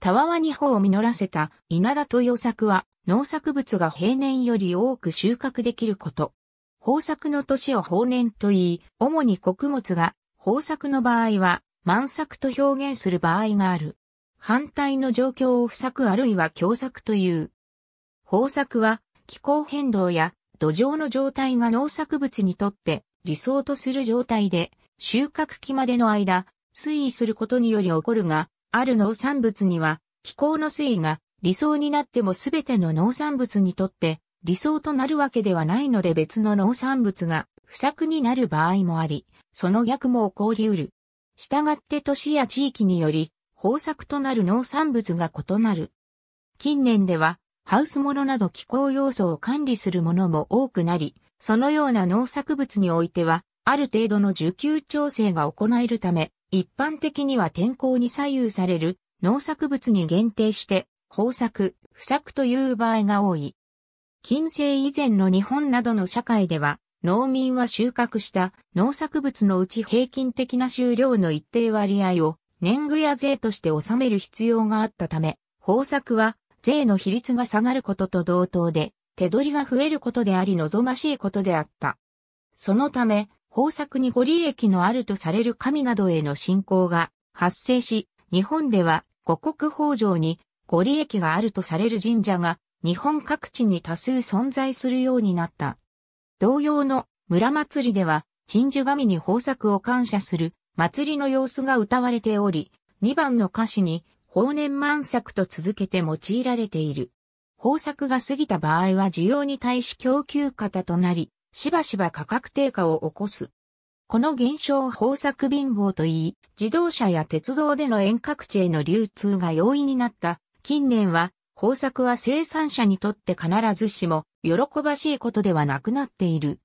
たわわに穂を実らせた稲田と作は農作物が平年より多く収穫できること。豊作の年を豊年と言い、主に穀物が豊作の場合は満作と表現する場合がある。反対の状況を不作あるいは強作という。豊作は気候変動や土壌の状態が農作物にとって理想とする状態で収穫期までの間推移することにより起こるが、ある農産物には、気候の推移が理想になっても全ての農産物にとって理想となるわけではないので別の農産物が不作になる場合もあり、その逆も起こり得る。したがって都市や地域により、豊作となる農産物が異なる。近年では、ハウスものなど気候要素を管理するものも多くなり、そのような農作物においては、ある程度の需給調整が行えるため、一般的には天候に左右される農作物に限定して豊作、不作という場合が多い。近世以前の日本などの社会では、農民は収穫した農作物のうち平均的な収量の一定割合を年貢や税として納める必要があったため、豊作は税の比率が下がることと同等で、手取りが増えることであり望ましいことであった。そのため、豊作にご利益のあるとされる神などへの信仰が発生し、日本では五穀豊穣にご利益があるとされる神社が日本各地に多数存在するようになった。同様の村祭りでは、鎮守神に豊作を感謝する祭りの様子が歌われており、2番の歌詞に、法年満作と続けて用いられている。豊作が過ぎた場合は需要に対し供給型となり、しばしば価格低下を起こす。この現象を豊作貧乏と言い、自動車や鉄道での遠隔地への流通が容易になった。近年は、豊作は生産者にとって必ずしも喜ばしいことではなくなっている。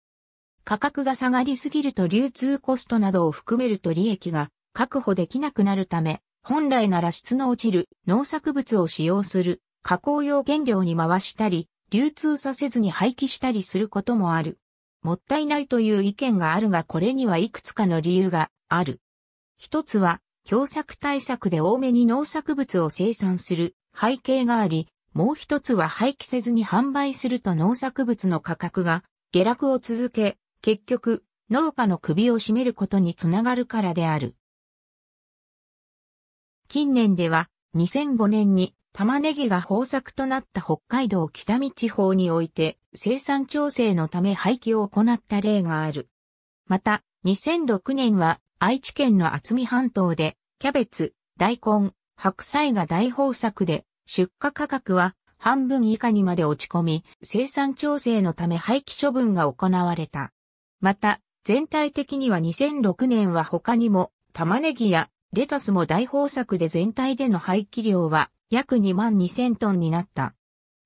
価格が下がりすぎると流通コストなどを含めると利益が確保できなくなるため、本来なら質の落ちる農作物を使用する加工用原料に回したり、流通させずに廃棄したりすることもある。もったいないという意見があるがこれにはいくつかの理由がある。一つは、共作対策で多めに農作物を生産する背景があり、もう一つは廃棄せずに販売すると農作物の価格が下落を続け、結局、農家の首を絞めることにつながるからである。近年では、2005年に玉ねぎが豊作となった北海道北見地方において生産調整のため廃棄を行った例がある。また、2006年は愛知県の厚見半島でキャベツ、大根、白菜が大豊作で出荷価格は半分以下にまで落ち込み、生産調整のため廃棄処分が行われた。また、全体的には2006年は他にも、玉ねぎやレタスも大豊作で全体での廃棄量は約2万2000トンになった。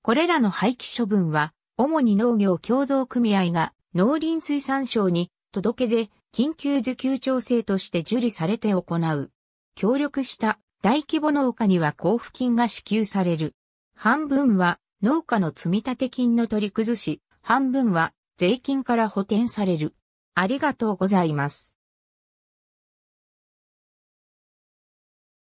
これらの廃棄処分は、主に農業協同組合が農林水産省に届けで緊急受給調整として受理されて行う。協力した大規模農家には交付金が支給される。半分は農家の積立金の取り崩し、半分は税金から補填される。ありがとうございます。